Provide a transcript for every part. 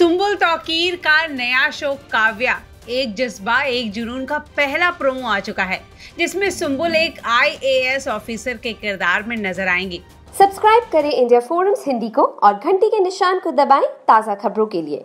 सुम्बुल तौकीर का नया शो काव्या एक जज्बा एक जुनून का पहला प्रोमो आ चुका है जिसमें सुम्बुल एक आईएएस ऑफिसर के किरदार में नजर आएंगी सब्सक्राइब करें इंडिया फोरम्स हिंदी को और घंटी के निशान को दबाएं ताज़ा खबरों के लिए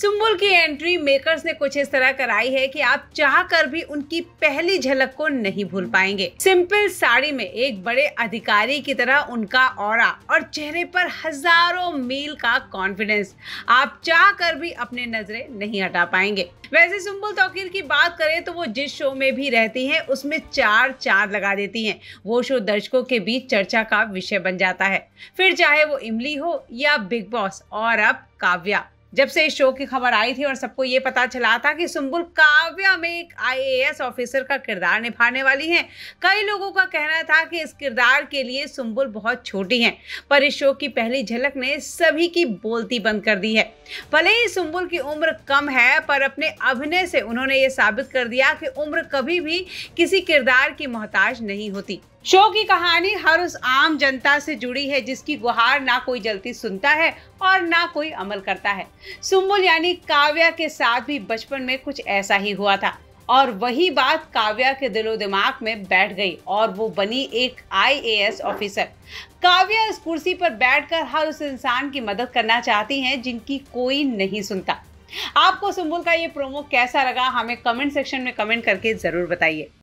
सिंबल की एंट्री मेकर्स ने कुछ इस तरह कराई है कि आप चाह कर भी उनकी पहली झलक को नहीं भूल पाएंगे सिंपल साड़ी में एक बड़े अधिकारी की तरह उनका और और चेहरे पर हजारों मील का कॉन्फिडेंस आप चाह कर भी अपने नजरे नहीं हटा पाएंगे वैसे सुम्बुल तोकीर की बात करें तो वो जिस शो में भी रहती हैं उसमें चार चार लगा देती हैं वो शो दर्शकों के बीच चर्चा का विषय बन जाता है फिर चाहे वो इमली हो या बिग बॉस और अब काव्या जब से इस शो की खबर आई थी और सबको ये पता चला था कि सुम्बुल काव्या में एक आईएएस ऑफिसर का किरदार निभाने वाली हैं कई लोगों का कहना था कि इस किरदार के लिए सुम्बुल बहुत छोटी हैं पर इस शो की पहली झलक ने सभी की बोलती बंद कर दी है भले ही सुम्बुल की उम्र कम है पर अपने अभिनय से उन्होंने ये साबित कर दिया कि उम्र कभी भी किसी किरदार की मोहताज नहीं होती शो की कहानी हर उस आम जनता से जुड़ी है जिसकी गुहार ना कोई जल्दी सुनता है और ना कोई अमल करता है सुम्बुल यानी काव्या के साथ भी बचपन में कुछ ऐसा ही हुआ था और वही बात काव्या के दिलो दिमाग में बैठ गई और वो बनी एक आईएएस ऑफिसर काव्या इस कुर्सी पर बैठकर हर उस इंसान की मदद करना चाहती हैं जिनकी कोई नहीं सुनता आपको सुम्बुल का ये प्रोमो कैसा लगा हमें कमेंट सेक्शन में कमेंट करके ज़रूर बताइए